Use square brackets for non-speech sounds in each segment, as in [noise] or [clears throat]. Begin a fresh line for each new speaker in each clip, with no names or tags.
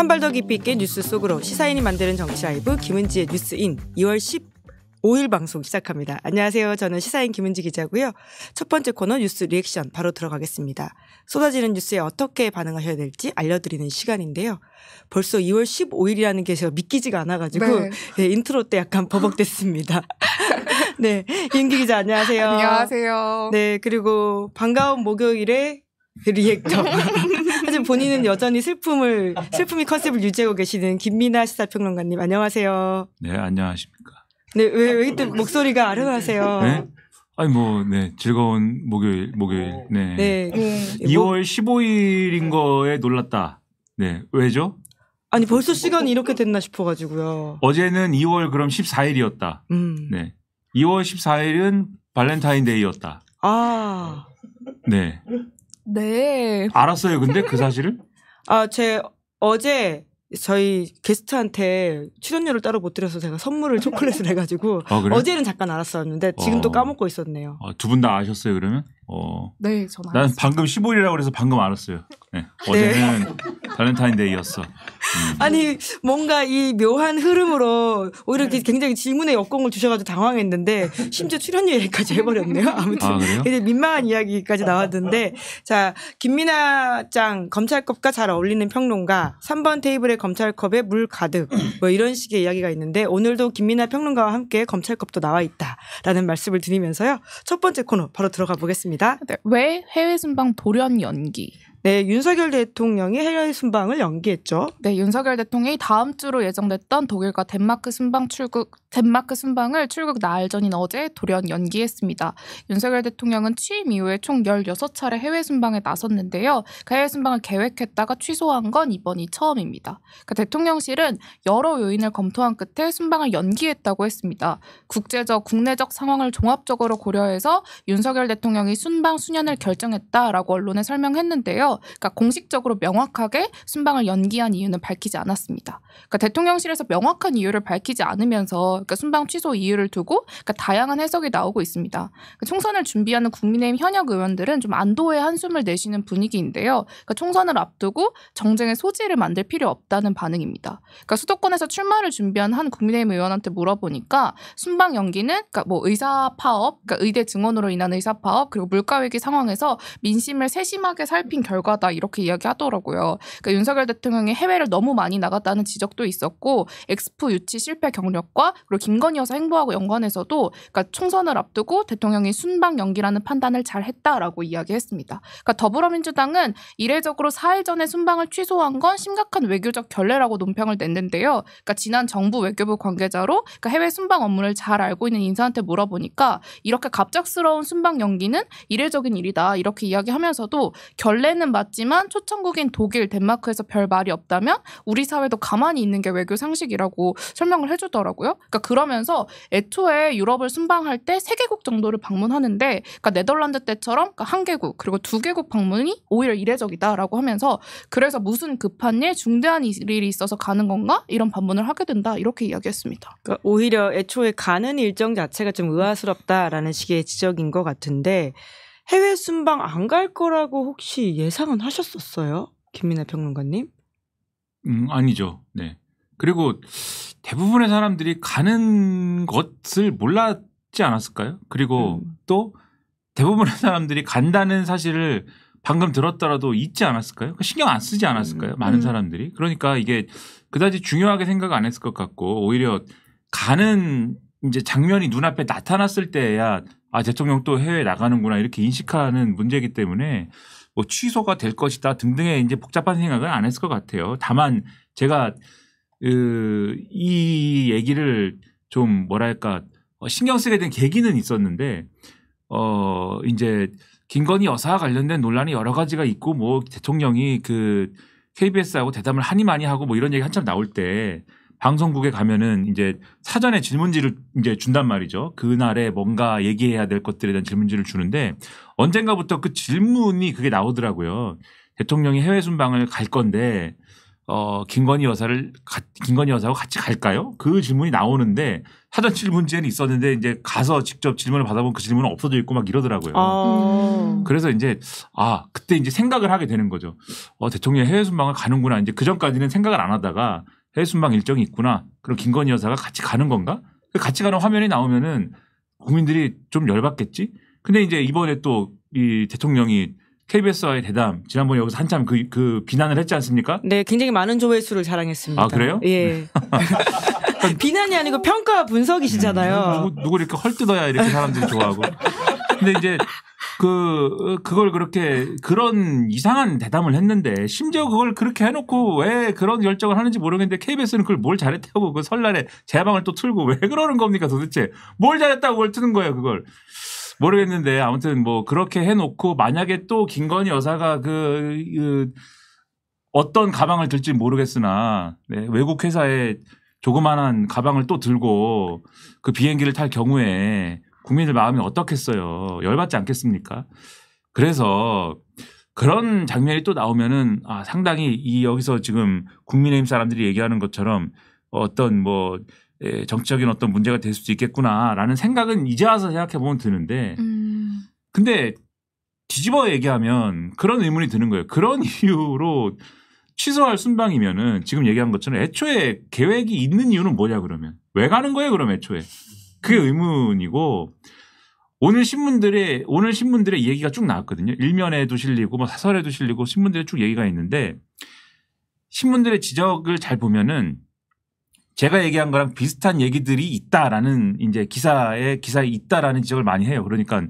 한발 더 깊이 있게 뉴스 속으로 시사인이 만드는 정치 라이브 김은지의 뉴스인 2월 15일 방송 시작합니다. 안녕하세요. 저는 시사인 김은지 기자고요. 첫 번째 코너 뉴스 리액션 바로 들어가겠습니다. 쏟아지는 뉴스에 어떻게 반응하셔야 될지 알려드리는 시간인데요. 벌써 2월 15일이라는 게 제가 믿기지가 않아가지고 네. 네, 인트로 때 약간 버벅댔습니다. [laughs] 네, 윤기 기자 안녕하세요. 안녕하세요. 네, 그리고 반가운 목요일에 리액터. [laughs] 하지만 본인은 여전히 슬픔을 [laughs] 슬픔이 컨셉을 유지하고 계시는 김민아 시사평론가님 안녕하세요.
네 안녕하십니까.
네 왜 이때 목소리가 아름하세요. 네?
아니 뭐 네 즐거운 목요일 목요일 네, 네. 2월 15일인 거에 놀랐다. 네 왜죠?
아니 벌써 시간이 이렇게 됐나 싶어가지고요.
어제는 2월 그럼 14일이었다. 음. 네 2월 14일은 발렌타인데이였다.
아.
네. 네. 알았어요. 근데 그 사실을?
아, 제 어제 저희 게스트한테 출연료를 따로 못 드려서 제가 선물을 초콜릿을 해가지고 어, 아, 그래? 어제는 잠깐 알았었는데 지금도 어. 까먹고 있었네요.
어, 아, 두분 다 아셨어요 그러면? 어.
네, 저는. 난
방금 15일이라고 그래서 방금 알았어요. 네. 어제는 네. [laughs] 발렌타인데이였어. 음.
아니 뭔가 이 묘한 흐름으로 오히려 네. 굉장히 질문의 역공을 주셔가지고 당황했는데 심지어 출연 료 얘기까지 해버렸네요. [laughs] 아무튼 아, 이제 민망한 이야기까지 나왔는데 자 김민아 짱 검찰컵과 잘 어울리는 평론가 3번 테이블에 검찰컵에 물 가득 뭐 이런 식의 이야기가 있는데 오늘도 김민아 평론가와 함께 검찰컵도 나와 있다라는 말씀을 드리면서요 첫 번째 코너 바로 들어가 보겠습니다. 있습니다. 네. 왜 해외 순방 돌연 연기? 네, 윤석열 대통령이 해외 순방을 연기했죠. 네, 윤석열 대통령이
다음 주로 예정됐던 독일과 덴마크 순방 출국 덴마크 순방을 출국 나흘 전인 어제 돌연 연기했습니다. 윤석열 대통령은 취임 이후에 총 16차례 해외 순방에 나섰는데요. 그 해외 순방을 계획했다가 취소한 건 이번이 처음입니다. 그 대통령실은 여러 요인을 검토한 끝에 순방을 연기했다고 했습니다. 국제적, 국내적 상황을 종합적으로 고려해서 윤석열 대통령이 순방 수년을 결정했다라고 언론에 설명했는데요. 그러니까 공식적으로 명확하게 순방을 연기한 이유는 밝히지 않았습니다. 그러니까 대통령실에서 명확한 이유를 밝히지 않으면서 그러니까 순방 취소 이유를 두고 그러니까 다양한 해석이 나오고 있습니다. 그러니까 총선을 준비하는 국민의힘 현역 의원들은 좀 안도의 한숨을 내쉬는 분위기인데요. 그러니까 총선을 앞두고 정쟁의 소지를 만들 필요 없다는 반응입니다. 그러니까 수도권에서 출마를 준비한 한 국민의힘 의원한테 물어보니까 순방 연기는 그러니까 뭐 의사 파업, 그러니까 의대 증원으로 인한 의사 파업 그리고 물가 위기 상황에서 민심을 세심하게 살핀 결과 결과다 이렇게 이야기하더라고요. 그러니까 윤석열 대통령이 해외를 너무 많이 나갔다는 지적도 있었고 엑스포 유치 실패 경력과 그리고 김건희 여사 행보하고 연관해서도 그러니까 총선을 앞두고 대통령이 순방 연기라는 판단을 잘 했다라고 이야기했습니다. 그러니까 더불어민주당은 이례적으로 4일 전에 순방을 취소한 건 심각한 외교적 결례라고 논평을 냈는데요. 그러니까 지난 정부 외교부 관계자로 그러니까 해외 순방 업무를 잘 알고 있는 인사한테 물어보니까 이렇게 갑작스러운 순방 연기는 이례적인 일이다 이렇게 이야기하면서도 결례는 수준은 맞지만 초청국인 독일, 덴마크에서 별 말이 없다면 우리 사회도 가만히 있는 게 외교 상식이라고 설명을 해주더라고요. 그러니까 그러면서 애초에 유럽을 순방할 때3 개국 정도를 방문하는데, 그러니까 네덜란드 때처럼 그러니까 1 개국 그리고 2 개국 방문이 오히려 이례적이다라고 하면서 그래서 무슨 급한 일, 중대한 일이 있어서 가는 건가 이런 반문을 하게 된다 이렇게 이야기했습니다.
그러니까 오히려 애초에 가는 일정 자체가 좀 의아스럽다라는 식의 지적인 것 같은데. 해외 순방 안 갈 거라고 혹시 예상은 하셨었어요? 김민아 평론가님?
음, 아니죠. 네. 그리고 대부분의 사람들이 가는 것을 몰랐지 않았을까요? 그리고 음. 또 대부분의 사람들이 간다는 사실을 방금 들었더라도 잊지 않았을까요? 그러니까 신경 안 쓰지 않았을까요? 음. 많은 음. 사람들이. 그러니까 이게 그다지 중요하게 생각 안 했을 것 같고 오히려 가는 이제 장면이 눈앞에 나타났을 때야 아 대통령 또 해외 나가는구나 이렇게 인식하는 문제이기 때문에 뭐 취소가 될 것이다 등등의 이제 복잡한 생각은안 했을 것 같아요. 다만 제가 그이 얘기를 좀 뭐랄까 어, 신경 쓰게 된 계기는 있었는데 어 이제 김건희 여사와 관련된 논란이 여러 가지가 있고 뭐 대통령이 그 KBS하고 대담을 하니 많이 하고 뭐 이런 얘기 한참 나올 때 방송국에 가면은 이제 사전에 질문지를 이제 준단 말이죠. 그날에 뭔가 얘기해야 될 것들에 대한 질문지를 주는데 언젠가부터 그 질문이 그게 나오더라고요. 대통령이 해외 순방을 갈 건데 어, 김건희 여사를 가, 김건희 여사하고 같이 갈까요? 그 질문이 나오는데 사전 질문지에는 있었는데 이제 가서 직접 질문을 받아본그 질문은 없어져 있고 막 이러더라고요. 아. 음. 그래서 이제 아 그때 이제 생각을 하게 되는 거죠. 어, 대통령 해외 순방을 가는구나. 이제 그 전까지는 생각을 안 하다가 해외순방 일정이 있구나. 그럼 김건희 여사가 같이 가는 건가? 그 같이 가는 화면이 나오면은 국민들이 좀 열받겠지? 근데 이제 이번에 또 이 대통령이 KBS와의 대담 지난번에 여기서 한참 그, 그 비난을 했지 않습니까?
네, 굉장히 많은 조회수를 자랑했습니다. 아 그래요? 예. 네. [laughs] 비난이 아니고 평가 분석이시잖아요.
누구, 누구 이렇게 헐뜯어야 이렇게 사람들이 좋아하고. 근데 이제 그 그걸 그렇게 그런 이상한 대담을 했는데 심지어 그걸 그렇게 해놓고 왜 그런 결정을 하는지 모르겠는데 KBS는 그걸 뭘 잘했다고 그 설날에 재방을또 틀고 왜 그러는 겁니까 도대체 뭘 잘했다고 그걸 트는 거예요 그걸 모르겠는데 아무튼 뭐 그렇게 해놓고 만약에 또 김건희 여사가 그, 그 어떤 가방을 들지 모르겠으나 네, 외국 회사에 조그만한 가방을 또 들고 그 비행기를 탈 경우에 국민들 마음이 어떻겠어요. 열받지 않겠습니까? 그래서 그런 장면이 또 나오면은 아, 상당히 이 여기서 지금 국민의힘 사람들이 얘기하는 것처럼 어떤 뭐 예, 정치적인 어떤 문제가 될 수도 있겠구나라는 생각은 이제 와서 생각해 보면 드는데 음. 근데 뒤집어 얘기하면 그런 의문이 드는 거예요. 그런 [laughs] 이유로 취소할 순방이면은 지금 얘기한 것처럼 애초에 계획이 있는 이유는 뭐냐 그러면 왜 가는 거예요 그럼 애초에 그게 음. 의문이고 오늘 신문들의 오늘 신문들의 얘기가 쭉 나왔거든요. 일면에도 실리고 뭐 사설에도 실리고 신문들의 쭉 얘기가 있는데 신문들의 지적을 잘 보면은 제가 얘기한 거랑 비슷한 얘기들이 있다라는 이제 기사에 기사에 있다라는 지적을 많이 해요. 그러니까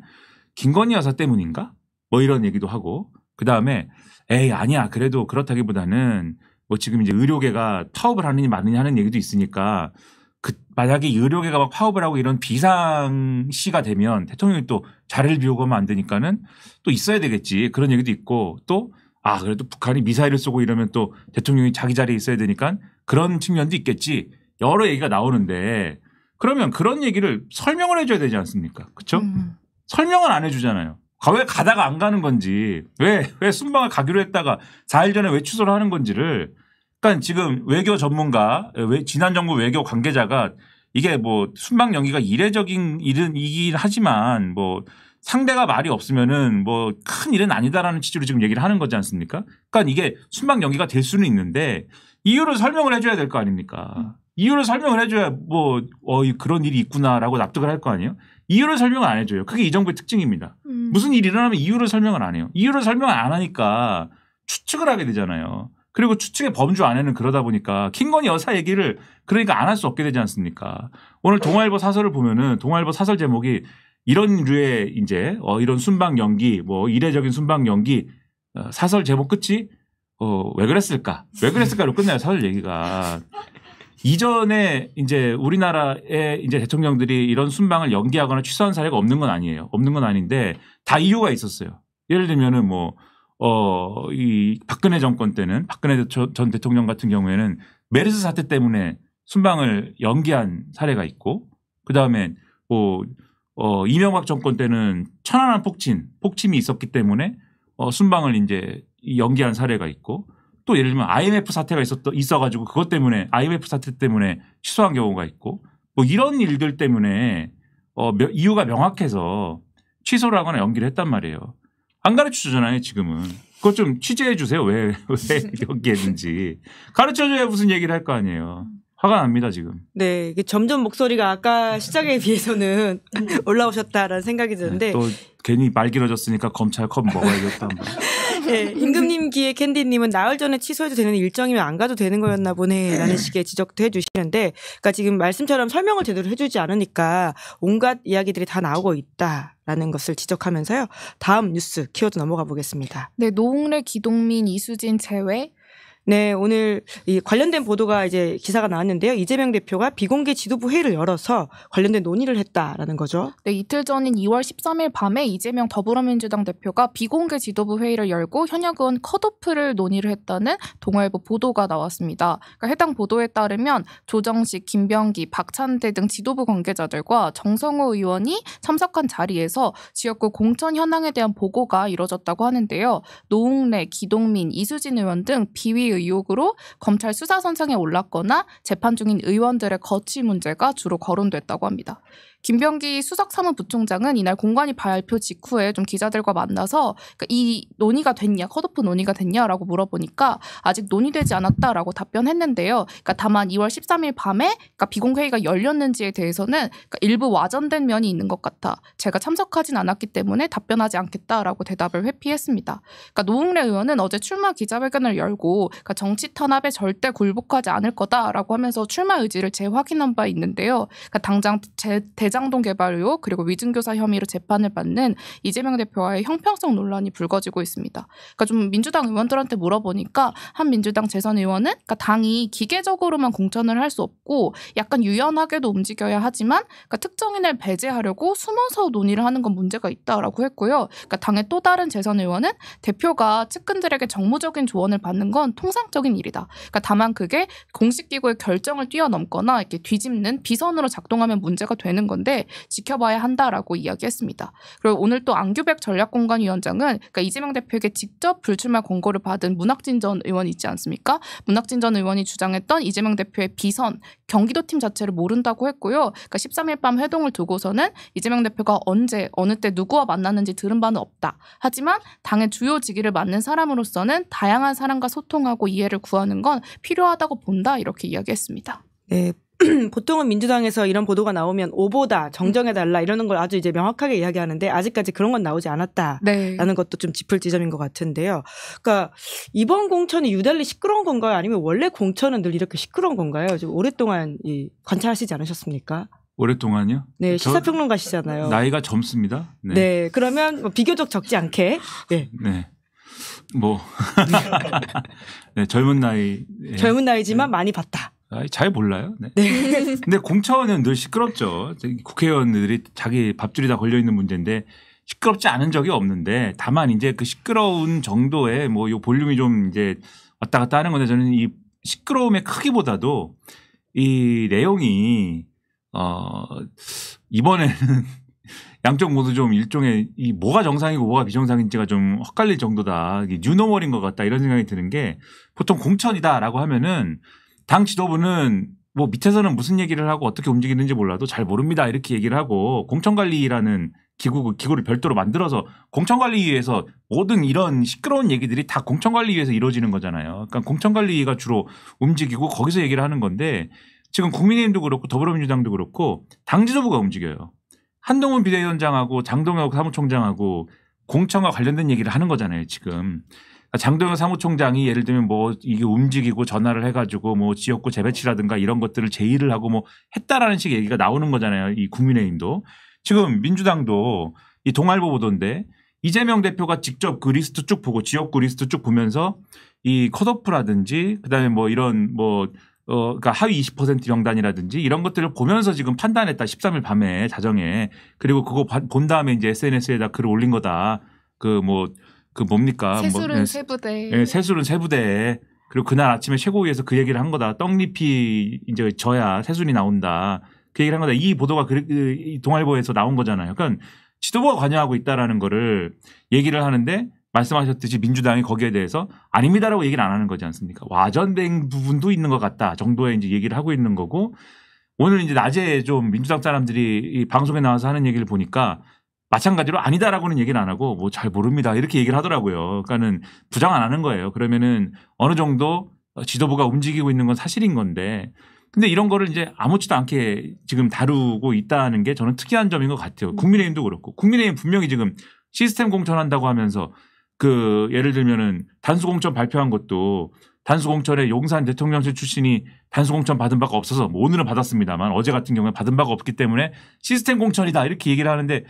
김건희 여사 때문인가? 뭐 이런 얘기도 하고 그 다음에 에이 아니야 그래도 그렇다기보다는 뭐 지금 이제 의료계가 타업을 하느니마느니 하는 얘기도 있으니까 그 만약에 의료계가 막 파업을 하고 이런 비상시가 되면 대통령이 또 자리를 비우고 하면 안 되니까는 또 있어야 되겠지 그런 얘기도 있고 또 아 그래도 북한이 미사일을 쏘고 이러면 또 대통령이 자기 자리에 있어야 되니까 그런 측면도 있겠지 여러 얘기가 나오는데 그러면 그런 얘기를 설명을 해줘야 되지 않습니까 그렇죠 음. 설명을 안 해주잖아요 왜 가다가 안 가는 건지 왜 왜 순방을 가기로 했다가 4일 전에 왜 취소를 하는 건지를 그러니까 지금 외교 전문가, 지난 정부 외교 관계자가 이게 뭐 순방 연기가 이례적인 일은 이긴 하지만 뭐 상대가 말이 없으면은 뭐 큰 일은 아니다라는 취지로 지금 얘기를 하는 거지 않습니까? 그러니까 이게 순방 연기가 될 수는 있는데 이유를 설명을 해줘야 될 거 아닙니까? 음. 이유를 설명을 해줘야 뭐 어, 그런 일이 있구나라고 납득을 할 거 아니에요? 이유를 설명을 안 해줘요. 그게 이 정부의 특징입니다. 음. 무슨 일이 일어나면 이유를 설명을 안 해요. 이유를 설명을 안 하니까 추측을 하게 되잖아요. 그리고 추측의 범주 안에는 그러다 보니까 킹건이 여사 얘기를 그러니까 안 할 수 없게 되지 않습니까? 오늘 동아일보 사설을 보면은 동아일보 사설 제목이 이런 류의 이제 어 이런 순방 연기 뭐 이례적인 순방 연기 어 사설 제목 끝이 어 왜 그랬을까? 왜 그랬을까로 끝나요 사설 얘기가. 이전에 이제 우리나라의 이제 대통령들이 이런 순방을 연기하거나 취소한 사례가 없는 건 아니에요. 없는 건 아닌데 다 이유가 있었어요. 예를 들면은 뭐 어, 이 박근혜 정권 때는 박근혜 전 대통령 같은 경우에는 메르스 사태 때문에 순방을 연기한 사례가 있고 그 다음에 뭐 어, 이명박 정권 때는 천안함 폭침, 폭침이 있었기 때문에 어, 순방을 이제 연기한 사례가 있고 또 예를 들면 IMF 사태가 있었던 있어가지고 그것 때문에 IMF 사태 때문에 취소한 경우가 있고 뭐 이런 일들 때문에 어, 이유가 명확해서 취소를 하거나 연기를 했단 말이에요. 안 가르쳐주잖아요 지금은. 그거좀 취재해 주세요. 왜, 왜 여기에 있는지. 가르쳐줘야 무슨 얘기를 할 거 아니에요. 화가 납니다 지금.
네, 점점 목소리가 아까 시작에 비해서는 [laughs] 올라오셨다라는 생각이 드는데 네, 또
괜히 말 길어졌으니까 검찰 컵 먹어야겠다.
네, [laughs] 예, 임금 임기의 캔디님은 나흘 전에 취소해도 되는 일정이면 안 가도 되는 거였나 보네라는 네. 식의 지적도 해주시는데, 그러니까 지금 말씀처럼 설명을 제대로 해주지 않으니까 온갖 이야기들이 다 나오고 있다. 라는 것을 지적하면서요. 다음 뉴스 키워드 넘어가 보겠습니다.
네, 노웅래, 기동민, 이수진 제외
네, 오늘 이 관련된 보도가 이제 기사가 나왔는데요. 이재명 대표가 비공개 지도부 회의를 열어서 관련된 논의를 했다라는 거죠.
네, 이틀 전인 2월 13일 밤에 이재명 더불어민주당 대표가 비공개 지도부 회의를 열고 현역 의원 컷오프를 논의를 했다는 동아일보 보도가 나왔습니다. 그러니까 해당 보도에 따르면 조정식, 김병기, 박찬대 등 지도부 관계자들과 정성호 의원이 참석한 자리에서 지역구 공천 현황에 대한 보고가 이뤄졌다고 하는데요. 노웅래, 기동민, 이수진 의원 등 비위 의혹으로 검찰 수사 선상에 올랐거나 재판 중인 의원들의 거취 문제가 주로 거론됐다고 합니다. 김병기 수석 사무부총장은 이날 공관이 발표 직후에 좀 기자들과 만나서 그러니까 이 논의가 됐냐, 컷오프 논의가 됐냐라고 물어보니까 아직 논의되지 않았다라고 답변했는데요. 그러니까 다만 2월 13일 밤에 그러니까 비공회의가 개 열렸는지에 대해서는 그러니까 일부 와전된 면이 있는 것 같아. 제가 참석하진 않았기 때문에 답변하지 않겠다라고 대답을 회피했습니다. 그러니까 노웅래 의원은 어제 출마 기자회견을 열고 그러니까 정치 탄압에 절대 굴복하지 않을 거다라고 하면서 출마 의지를 재확인한 바 있는데요. 그러니까 당장 제, 대 대장동 개발 의혹 그리고 위증교사 혐의로 재판을 받는 이재명 대표와의 형평성 논란이 불거지고 있습니다. 그러니까 좀 민주당 의원들한테 물어보니까 한 민주당 재선 의원은 그러니까 당이 기계적으로만 공천을 할 수 없고 약간 유연하게도 움직여야 하지만 그러니까 특정인을 배제하려고 숨어서 논의를 하는 건 문제가 있다라고 했고요. 그러니까 당의 또 다른 재선 의원은 대표가 측근들에게 정무적인 조언을 받는 건 통상적인 일이다. 그러니까 다만 그게 공식 기구의 결정을 뛰어넘거나 이렇게 뒤집는 비선으로 작동하면 문제가 되는 건데. 건데 지켜봐야 한다라고 이야기했습니다. 그리고 오늘 또 안규백 전략공간위원장은 그러니까 이재명 대표에게 직접 불출마 권고를 받은 문학진 전 의원 있지 않습니까? 문학진 전 의원이 주장했던 이재명 대표의 비선 경기도팀 자체를 모른다고 했고요. 그러니까 13일 밤 회동을 두고서는 이재명 대표가 언제 어느 때 누구와 만났는지 들은 바는 없다. 하지만 당의 주요 직위를 맡는 사람으로서는 다양한 사람과 소통하고 이해를 구하는 건 필요하다고 본다 이렇게 이야기했습니다. 네,
[clears throat] 보통은 민주당에서 이런 보도가 나오면 오보다 정정해달라 이러는 걸 아주 이제 명확하게 이야기하는데 아직까지 그런 건 나오지 않았다라는 네. 것도 좀 짚을 지점인 것 같은데요. 그러니까 이번 공천이 유달리 시끄러운 건가요? 아니면 원래 공천은 늘 이렇게 시끄러운 건가요? 지금 오랫동안 이 관찰하시지 않으셨습니까?
오랫동안요? 네, 시사평론가시잖아요. 나이가 젊습니다. 네.
네 그러면 뭐 비교적 적지 않게. 네.
네. 뭐. [laughs] 네, 젊은 나이. 네. 젊은
나이지만 네. 많이 봤다.
아, 잘 몰라요. 네. 네. [laughs] 근데 공천은 늘 시끄럽죠. 국회의원들이 자기 밥줄이 다 걸려 있는 문제인데 시끄럽지 않은 적이 없는데 다만 이제 그 시끄러운 정도의 뭐요 볼륨이 좀 이제 왔다 갔다 하는 건데 저는 이 시끄러움의 크기보다도 이 내용이 어 이번에는 [laughs] 양쪽 모두 좀 일종의 이 뭐가 정상이고 뭐가 비정상인지가 좀 헛갈릴 정도다. 이게 뉴노멀인 것 같다 이런 생각이 드는 게 보통 공천이다라고 하면은 당 지도부는 뭐 밑에서는 무슨 얘기를 하고 어떻게 움직이는지 몰라도 잘 모릅니다 이렇게 얘기를 하고 공천관리라는 기구 기구를 별도로 만들어서 공천관리위에서 모든 이런 시끄러운 얘기들이 다 공천관리위에서 이루어지는 거잖아요. 그러니까 공천관리가 위 주로 움직이고 거기서 얘기를 하는 건데 지금 국민의힘도 그렇고 더불어민주당도 그렇고 당 지도부가 움직여요. 한동훈 비대위원장하고 장동혁 사무총장하고 공천과 관련된 얘기를 하는 거잖아요, 지금. 그러니까 장동영 사무총장이 예를 들면 뭐 이게 움직이고 전화를 해가지고 뭐 지역구 재배치라든가 이런 것들을 제의를 하고 뭐 했다라는 식의 얘기가 나오는 거잖아요. 이 국민의힘도 지금 민주당도 이 동아일보 보던데 이재명 대표가 직접 그 리스트 쭉 보고 지역구 리스트 쭉 보면서 이 컷오프라든지 그다음에 뭐 이런 뭐 어, 그니까 하위 20% 명단이라든지 이런 것들을 보면서 지금 판단했다. 13일 밤에 자정에. 그리고 그거 본 다음에 이제 SNS에다 글을 올린 거다. 그뭐 그 뭡니까? 뭐, 세술은 뭐, 세부대. 예, 세술은 세부대에 그리고 그날 아침에 최고위에서 그 얘기를 한 거다. 떡잎이 이제 져야 세순이 나온다. 그 얘기를 한 거다. 이 보도가 그, 그 동아일보에서 나온 거잖아요. 그러니까 지도부가 관여하고 있다라는 거를 얘기를 하는데 말씀하셨듯이 민주당이 거기에 대해서 아닙니다라고 얘기를 안 하는 거지 않습니까? 와전된 부분도 있는 것 같다 정도의 이제 얘기를 하고 있는 거고 오늘 이제 낮에 좀 민주당 사람들이 이 방송에 나와서 하는 얘기를 보니까 마찬가지로 아니다라고는 얘기는 안 하고 뭐 잘 모릅니다 이렇게 얘기를 하더라고요. 그러니까는 부정 안 하는 거예요. 그러면은 어느 정도 지도부가 움직이고 있는 건 사실인 건데 근데 이런 거를 이제 아무렇지도 않게 지금 다루고 있다는 게 저는 특이한 점인 것 같아요. 국민의힘도 그렇고 국민의힘 분명히 지금 시스템 공천한다고 하면서 그 예를 들면은 단수 공천 발표한 것도 단수공천에 용산 대통령실 출신이 단수공천 받은 바가 없어서 뭐 오늘은 받았습니다만 어제 같은 경우에 받은 바가 없기 때문에 시스템 공천이다 이렇게 얘기를 하는데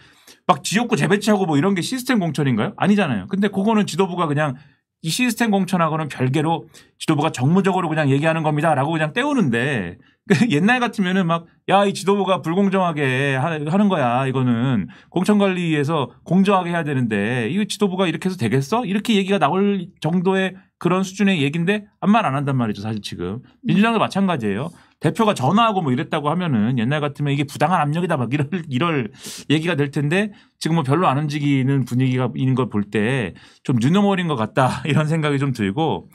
막 지역구 재배치하고 뭐 이런 게 시스템 공천인가요? 아니잖아요. 근데 그거는 지도부가 그냥 이 시스템 공천하고는 별개로 지도부가 정무적으로 그냥 얘기하는 겁니다라고 그냥 때우는데 [laughs] 옛날 같으면은 막 야 이 지도부가 불공정하게 하는 거야 이거는 공천관리에서 공정하게 해야 되는데 이 지도부가 이렇게 해서 되겠어 이렇게 얘기가 나올 정도의 그런 수준의 얘긴데 아무 말 안 한단 말이죠 사실 지금 민주당도 마찬가지예요 대표가 전화하고 뭐 이랬다고 하면은 옛날 같으면 이게 부당한 압력이다 막 이럴 이럴 얘기가 될 텐데 지금 뭐 별로 안 움직이는 분위기가 있는 걸 볼 때 좀 눈여머린 것 같다 [laughs] 이런 생각이 좀 들고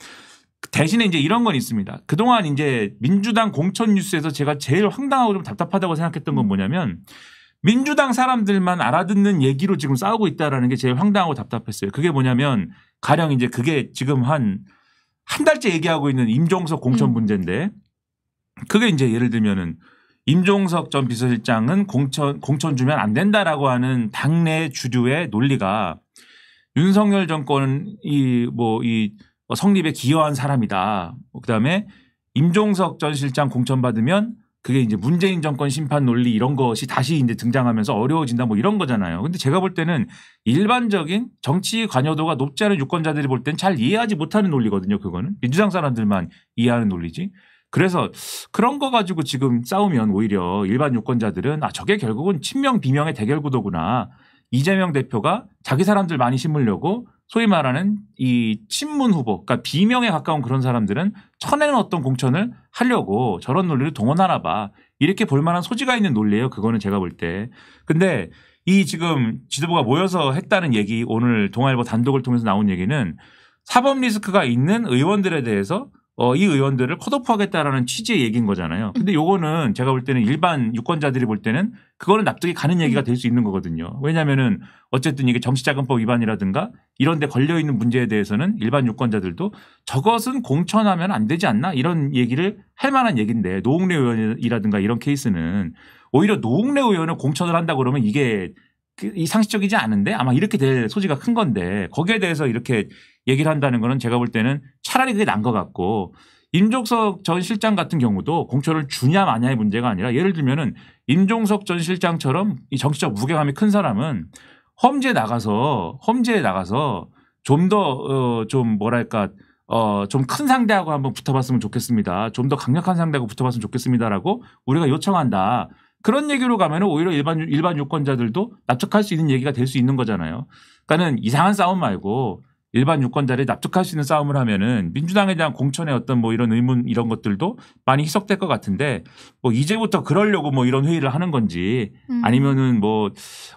대신에 이제 이런 건 있습니다. 그동안 이제 민주당 공천 뉴스에서 제가 제일 황당하고 좀 답답하다고 생각했던 건 뭐냐면 민주당 사람들만 알아듣는 얘기로 지금 싸우고 있다라는 게 제일 황당하고 답답했어요. 그게 뭐냐면 가령 이제 그게 지금 한한 한 달째 얘기하고 있는 임종석 공천 음. 문제인데 그게 이제 예를 들면은 임종석 전 비서실장은 공천 공천 주면 안 된다라고 하는 당내 주류의 논리가 윤석열 정권이 뭐이 어, 성립에 기여한 사람이다. 뭐 그다음에 임종석 전 실장 공천받으면 그게 이제 문재인 정권 심판 논리 이런 것이 다시 이제 등장하면서 어려워진다 뭐 이런 거잖아요. 근데 제가 볼 때는 일반적인 정치 관여도가 높지 않은 유권자들이 볼 땐 잘 이해하지 못하는 논리거든요. 그거는 민주당 사람들만 이해하는 논리지. 그래서 그런 거 가지고 지금 싸우면 오히려 일반 유권자들은 아 저게 결국은 친명 비명의 대결 구도구나. 이재명 대표가 자기 사람들 많이 심으려고 소위 말하는 이 친문 후보, 그러니까 비명에 가까운 그런 사람들은 천내는 어떤 공천을 하려고 저런 논리를 동원하나 봐. 이렇게 볼 만한 소지가 있는 논리예요. 그거는 제가 볼 때. 근데 이 지금 지도부가 모여서 했다는 얘기 오늘 동아일보 단독을 통해서 나온 얘기는 사법 리스크가 있는 의원들에 대해서 어, 이 의원들을 컷오프하겠다라는 취지의 얘기인 거잖아요. 근데 요거는 제가 볼 때는 일반 유권자들이 볼 때는 그거는 납득이 가는 얘기가 음. 될수 있는 거거든요. 왜냐면은 어쨌든 이게 정치자금법 위반이라든가 이런 데 걸려 있는 문제에 대해서는 일반 유권자들도 저것은 공천하면 안 되지 않나 이런 얘기를 할 만한 얘기인데 노웅래 의원이라든가 이런 케이스는 오히려 노웅래 의원을 공천을 한다 고 그러면 이게 그, 이 상식적이지 않은데 아마 이렇게 될 소지가 큰 건데 거기에 대해서 이렇게 얘기를 한다는 거는 제가 볼 때는 차라리 그게 난 것 같고 임종석 전 실장 같은 경우도 공천을 주냐 마냐의 문제가 아니라 예를 들면은 임종석 전 실장처럼 이 정치적 무게감이 큰 사람은 험지에 나가서 험지에 나가서 좀 더좀 어, 좀 뭐랄까 어, 좀 큰 상대하고 한번 붙어봤으면 좋겠습니다. 좀 더 강력한 상대하고 붙어봤으면 좋겠습니다라고 우리가 요청한다. 그런 얘기로 가면 은 오히려 일반, 일반 유권자들도 납득할 수 있는 얘기가 될 수 있는 거잖아요. 그러니까는 이상한 싸움 말고 일반 유권자들이 납득할 수 있는 싸움을 하면은 민주당에 대한 공천의 어떤 뭐 이런 의문 이런 것들도 많이 희석될 것 같은데 뭐 이제부터 그러려고 뭐 이런 회의를 하는 건지 음. 아니면은 뭐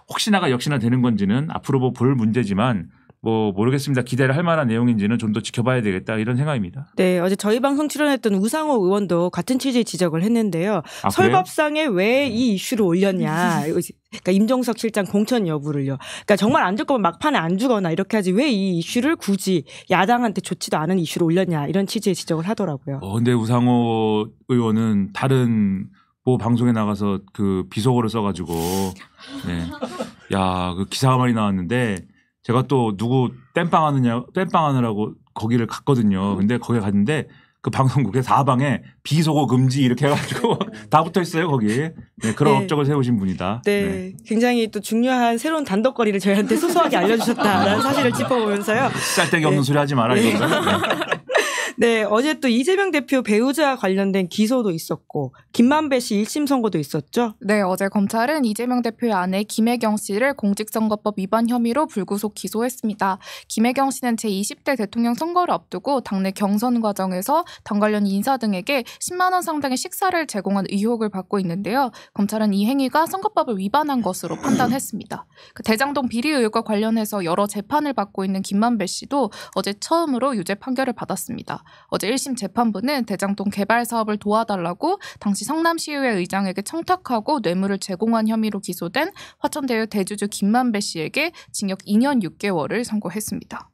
혹시나가 역시나 되는 건지는 앞으로 뭐 볼 문제지만 뭐 모르겠습니다. 기대를 할 만한 내용인지는 좀 더 지켜봐야 되겠다 이런 생각입니다.
네, 어제 저희 방송 출연했던 우상호 의원도 같은 취지 의 지적을 했는데요. 아, 설법상에 왜이 네. 이슈를 올렸냐. [laughs] 그러니까 임종석 실장 공천 여부를요. 그러니까 정말 안줄 거면 막판에 안 주거나 이렇게 하지 왜 이 이슈를 굳이 야당한테 좋지도 않은 이슈를 올렸냐 이런 취지의 지적을 하더라고요.
어, 근데 우상호 의원은 다른 뭐 방송에 나가서 그 비속어를 써가지고 네. 야그 기사가 많이 나왔는데 제가 또 누구 땜빵 하느냐, 땜빵 하느라고 거기를 갔거든요. 음. 근데 거기 갔는데 그방송국에 사방에 비속어 금지 이렇게 해가지고 음. [laughs] 다 붙어 있어요 거기. 네, 그런 네. 업적을 세우신 분이다. 네.
네. 굉장히 또 중요한 새로운 단독거리를 저희한테 소소하게 알려주셨다라는 [laughs] 사실을 짚어보면서요.
짤데기 없는 네. 소리 하지 마라
이거죠. 네. 네. 네, 어제 또 이재명 대표 배우자 관련된 기소도 있었고 김만배 씨 1심 선고도 있었죠?
네, 어제 검찰은 이재명 대표의 아내 김혜경 씨를 공직선거법 위반 혐의로 불구속 기소했습니다. 김혜경 씨는 제20대 대통령 선거를 앞두고 당내 경선 과정에서 당 관련 인사 등에게 10만 원 상당의 식사를 제공한 의혹을 받고 있는데요. 검찰은 이 행위가 선거법을 위반한 것으로 판단했습니다. 그 대장동 비리 의혹과 관련해서 여러 재판을 받고 있는 김만배 씨도 어제 처음으로 유죄 판결을 받았습니다. 어제 1심 재판부는 대장동 개발 사업을 도와달라고 당시 성남시의회 의장에게 청탁하고 뇌물을 제공한 혐의로 기소된 화천대유 대주주 김만배 씨에게 징역 2년 6개월을 선고했습니다.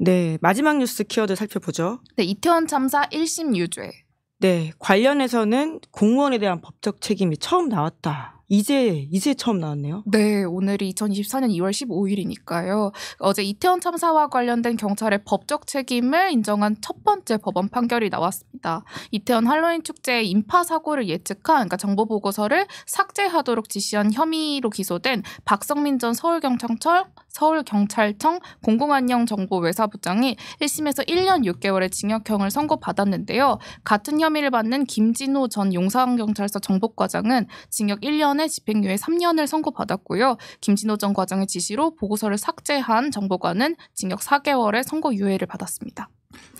네, 마지막 뉴스 키워드 살펴보죠.
네, 이태원 참사 1심 유죄.
네, 관련해서는 공무원에 대한 법적 책임이 처음 나왔다. 이제 이제 처음 나왔네요.
네, 오늘이 2024년 2월 15일이니까요. 어제 이태원 참사와 관련된 경찰의 법적 책임을 인정한 첫 번째 법원 판결이 나왔습니다. 이태원 할로윈 축제의 인파 사고를 예측한 그러니까 정보 보고서를 삭제하도록 지시한 혐의로 기소된 박성민 전 서울경찰청 서울경찰청 공공안녕정보외사부장이 1심에서 1년 6개월의 징역형을 선고받았는데요. 같은 혐의를 받는 김진호 전 용산경찰서 정보과장은 징역 1년에 집행유예 3년을 선고받았고요. 김진호 전 과장의 지시로 보고서를 삭제한 정보관은 징역 4개월의 선고유예를 받았습니다.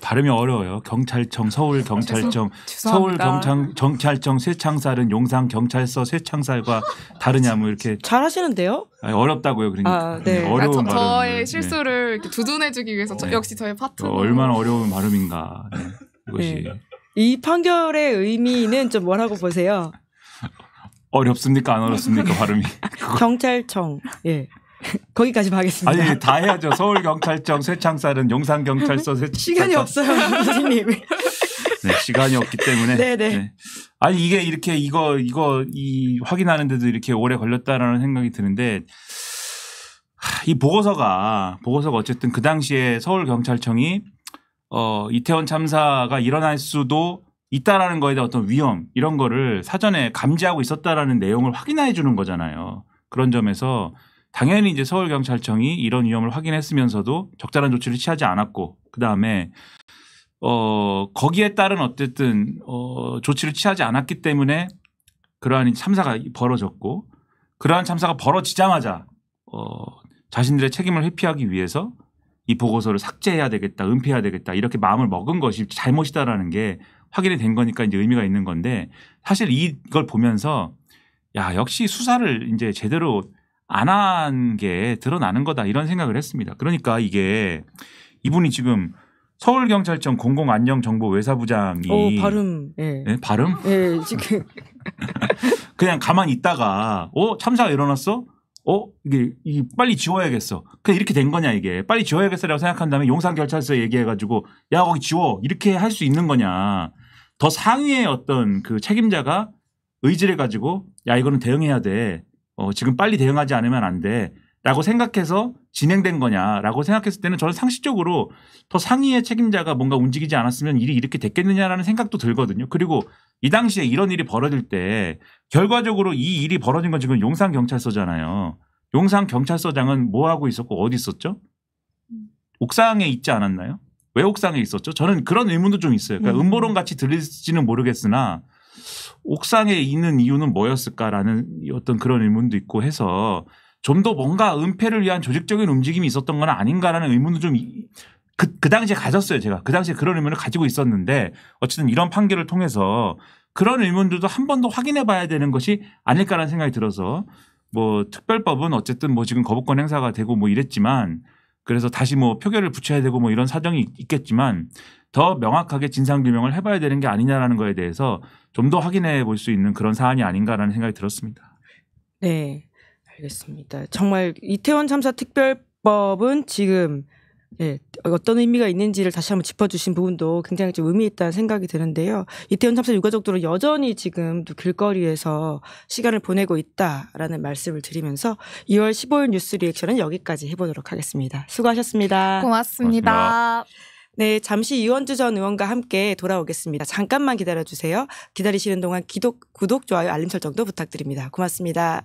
발음이 어려워요. 경찰청, 서울 경찰청, 서울 경찰 경찰청 세창살은 용산 경찰서 세창살과 다르냐 뭐 이렇게
잘하시는데요?
아니, 어렵다고요. 그러니까 아, 네. 네 어려운 아, 저, 의 네.
실수를 네. 두둔해주기 위해서 저, 네. 역시 저의 파트
얼마나 어려운 발음인가 네. 이것이
이 판결의 의미는 좀 뭐라고 보세요?
어렵습니까? 안 어렵습니까? 발음이
경찰청 예. [laughs] 거기까지 가겠습니다. 아니
다 해야죠. 서울 경찰청 쇠창살은 용산 경찰서 쇠 시간이 없어요, 선생님. [laughs] 네, 시간이 없기 때문에. 네네. 네. 네. 아니 이게 이렇게 이거 이거 이 확인하는데도 이렇게 오래 걸렸다라는 생각이 드는데 이 보고서가 보고서가 어쨌든 그 당시에 서울 경찰청이 어 이태원 참사가 일어날 수도 있다라는 거에 대한 어떤 위험 이런 거를 사전에 감지하고 있었다라는 내용을 확인해 주는 거잖아요. 그런 점에서 당연히 이제 서울경찰청이 이런 위험을 확인했으면서도 적절한 조치를 취하지 않았고 그 다음에 어 거기에 따른 어쨌든 어 조치를 취하지 않았기 때문에 그러한 참사가 벌어졌고 그러한 참사가 벌어지자마자 어 자신들의 책임을 회피하기 위해서 이 보고서를 삭제해야 되겠다, 은폐해야 되겠다 이렇게 마음을 먹은 것이 잘못이다라는 게 확인이 된 거니까 이제 의미가 있는 건데 사실 이걸 보면서 야 역시 수사를 이제 제대로 안한게 드러나는 거다 이런 생각을 했습니다. 그러니까 이게 이분이 지금 서울경찰청 공공안녕정보외사부장이 어, 발음 예 네, 발음
예 지금 [laughs]
그냥 가만히 있다가 어 참사가 일어났어 어 이게, 이 빨리 지워야겠어 그냥 이렇게 된 거냐 이게 빨리 지워야겠어라고 생각한 다음에 용산경찰서 얘기해가지고 야 거기 지워 이렇게 할 수 있는 거냐 더 상위의 어떤 그 책임자가 의지를 가지고 야 이거는 대응해야 돼 어, 지금 빨리 대응하지 않으면 안 돼. 라고 생각해서 진행된 거냐라고 생각했을 때는 저는 상식적으로 더 상위의 책임자가 뭔가 움직이지 않았으면 일이 이렇게 됐겠느냐라는 생각도 들거든요. 그리고 이 당시에 이런 일이 벌어질 때 결과적으로 이 일이 벌어진 건 지금 용산 경찰서잖아요. 용산 경찰서장은 뭐 하고 있었고 어디 있었죠? 옥상에 있지 않았나요? 왜 옥상에 있었죠? 저는 그런 의문도 좀 있어요. 그러니까 음. 음모론 같이 들릴지는 모르겠으나 옥상에 있는 이유는 뭐였을까라는 어떤 그런 의문도 있고 해서 좀 더 뭔가 은폐를 위한 조직적인 움직임이 있었던 건 아닌가라는 의문도 좀 그, 그 당시에 가졌어요. 제가. 그 당시에 그런 의문을 가지고 있었는데 어쨌든 이런 판결을 통해서 그런 의문들도 한 번 더 확인해 봐야 되는 것이 아닐까라는 생각이 들어서 뭐 특별법은 어쨌든 뭐 지금 거부권 행사가 되고 뭐 이랬지만 그래서 다시 뭐 표결을 붙여야 되고 뭐 이런 사정이 있겠지만 더 명확하게 진상규명을 해봐야 되는 게 아니냐라는 거에 대해서 좀 더 확인해 볼 수 있는 그런 사안이 아닌가라는 생각이 들었습니다.
네. 알겠습니다. 정말 이태원 참사 특별법은 지금 예, 어떤 의미가 있는지를 다시 한번 짚어주신 부분도 굉장히 좀 의미 있다는 생각이 드는데요. 이태원 참사 유가족들은 여전히 지금도 길거리에서 시간을 보내고 있다라는 말씀을 드리면서 2월 15일 뉴스 리액션은 여기까지 해보도록 하겠습니다. 수고하셨습니다 고맙습니다. 고맙습니다. 네, 잠시 이원주 전 의원과 함께 돌아오겠습니다. 잠깐만 기다려주세요. 기다리시는 동안 기독, 구독, 좋아요, 알림 설정도 부탁드립니다. 고맙습니다.